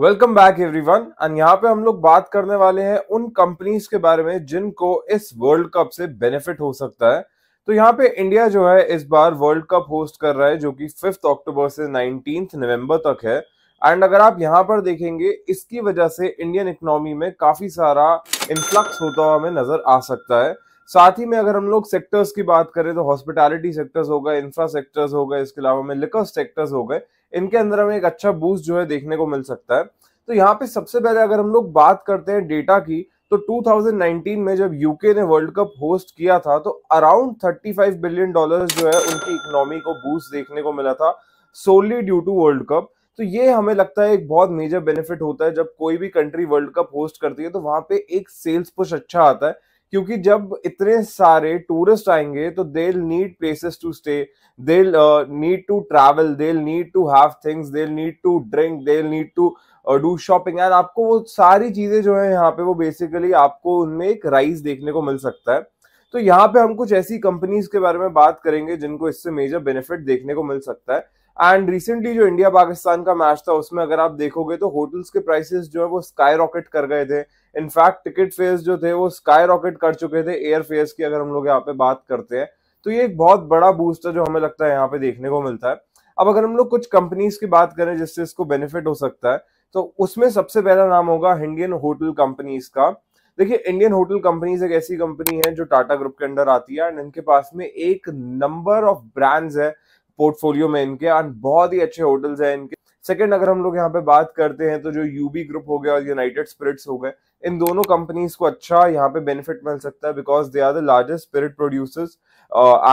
welcome back everyone and यहाँ पे हम लोग बात करने वाले हैं उन कंपनीज के बारे में जिनको इस वर्ल्ड कप से बेनिफिट हो सकता है तो यहाँ पे इंडिया जो है इस बार वर्ल्ड कप होस्ट कर रहा है जो कि फिफ्थ अक्टूबर से नाइनटीन नवंबर तक है एंड अगर आप यहाँ पर देखेंगे इसकी वजह से इंडियन इकोनॉमी में काफी सारा इन्फ्लक्स होता हुआ हमें नजर आ सकता है साथ ही में अगर हम लोग सेक्टर्स की बात करें तो हॉस्पिटैलिटी सेक्टर्स हो गए इंफ्रा सेक्टर्स हो गए इसके अलावा हमें लिकर सेक्टर्स हो गए इनके अंदर हमें एक अच्छा बूस्ट जो है देखने को मिल सकता है तो यहाँ पे सबसे पहले अगर हम लोग बात करते हैं डेटा की तो 2019 में जब यूके ने वर्ल्ड कप होस्ट किया था तो अराउंड 35 बिलियन डॉलर्स जो है उनकी इकोनॉमी को बूस्ट देखने को मिला था solely due to world cup तो ये हमें लगता है एक बहुत मेजर बेनिफिट होता है जब कोई भी कंट्री वर्ल्ड कप होस्ट करती है तो वहां पे एक सेल्स पुश अच्छा आता है क्योंकि जब इतने सारे टूरिस्ट आएंगे तो they need places to stay they'll need to travel they need to have things they need to drink they need to do shopping and आपको वो सारी चीजें जो है यहाँ पे वो बेसिकली आपको उनमें एक राइज देखने को मिल सकता है तो यहाँ पे हम कुछ ऐसी कंपनीज के बारे में बात करेंगे जिनको इससे मेजर बेनिफिट देखने को मिल सकता है एंड रिसेंटली जो इंडिया पाकिस्तान का मैच था उसमें अगर आप देखोगे तो होटल्स के प्राइसेस जो है वो स्काई रॉकेट कर गए थे इनफैक्ट टिकट फेयर जो थे वो स्काई रॉकेट कर चुके थे एयर फेयर की अगर हम लोग यहाँ पे बात करते हैं तो ये एक बहुत बड़ा बूस्ट है जो हमें लगता है यहाँ पे देखने को मिलता है अब अगर हम लोग कुछ कंपनीज की बात करें जिससे इसको बेनिफिट हो सकता है तो उसमें सबसे पहला नाम होगा इंडियन होटल कंपनीज का देखिए इंडियन होटल कंपनीज एक ऐसी कंपनी है जो टाटा ग्रुप के अंडर आती है एंड इनके पास में एक नंबर ऑफ ब्रांड्स है पोर्टफोलियो में इनके और बहुत ही अच्छे होटल्स हैं इनके सेकेंड अगर हम लोग यहाँ पे बात करते हैं तो जो यूबी ग्रुप हो गया और यूनाइटेड स्पिरिट्स हो गए इन दोनों कंपनीज को अच्छा यहाँ पे बेनिफिट मिल सकता है because they are the largest spirit producers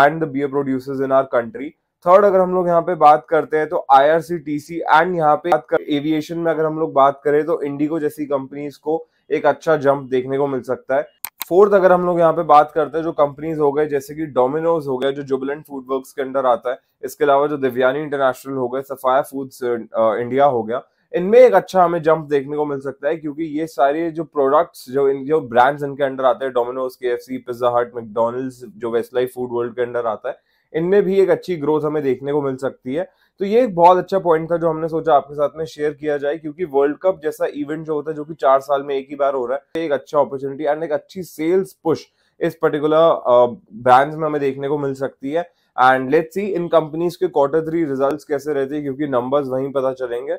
and the beer producers in our country third अगर हम लोग यहाँ पे बात करते हैं तो I R C T C and यहाँ पे बात कर एविएशन में अगर हम लोग बात करें तो इंडिगो जैसी कंपनीज को एक अच्छा जंप देखने को मिल सकता है फोर्थ अगर हम लोग यहाँ पे बात करते हैं जो कंपनीज हो गए जैसे कि डोमिनोज हो गए जो जुबलेंट फूड वर्क के अंडर आता है इसके अलावा जो दिव्यानी इंटरनेशनल हो गए सफाया फूड्स इंडिया हो गया इनमें एक अच्छा हमें जंप देखने को मिल सकता है क्योंकि ये सारे जो प्रोडक्ट्स जो इन जो ब्रांड्स इनके अंडर आते हैं Domino's K F C Pizza Hut McDonald जो वेस्ट लाइफ फूड वर्ल्ड के अंडर आता है इनमें भी एक अच्छी ग्रोथ हमें देखने को मिल सकती है तो ये एक बहुत अच्छा पॉइंट था जो हमने सोचा आपके साथ में शेयर किया जाए क्योंकि वर्ल्ड कप जैसा इवेंट जो होता है जो कि चार साल में एक ही बार हो रहा है एक अच्छा अपॉर्चुनिटी एंड एक अच्छी सेल्स पुश इस पर्टिकुलर ब्रांड्स में हमें देखने को मिल सकती है एंड लेट सी इन कंपनीज के क्वार्टर थ्री रिजल्ट कैसे रहते हैं क्योंकि नंबर्स वहीं पता चलेंगे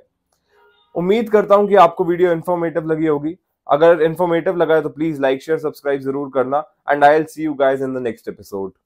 उम्मीद करता हूं कि आपको वीडियो इन्फॉर्मेटिव लगी होगी अगर इन्फॉर्मेटिव लगा है तो प्लीज लाइक शेयर सब्सक्राइब जरूर करना and I'll see you guys in the next episode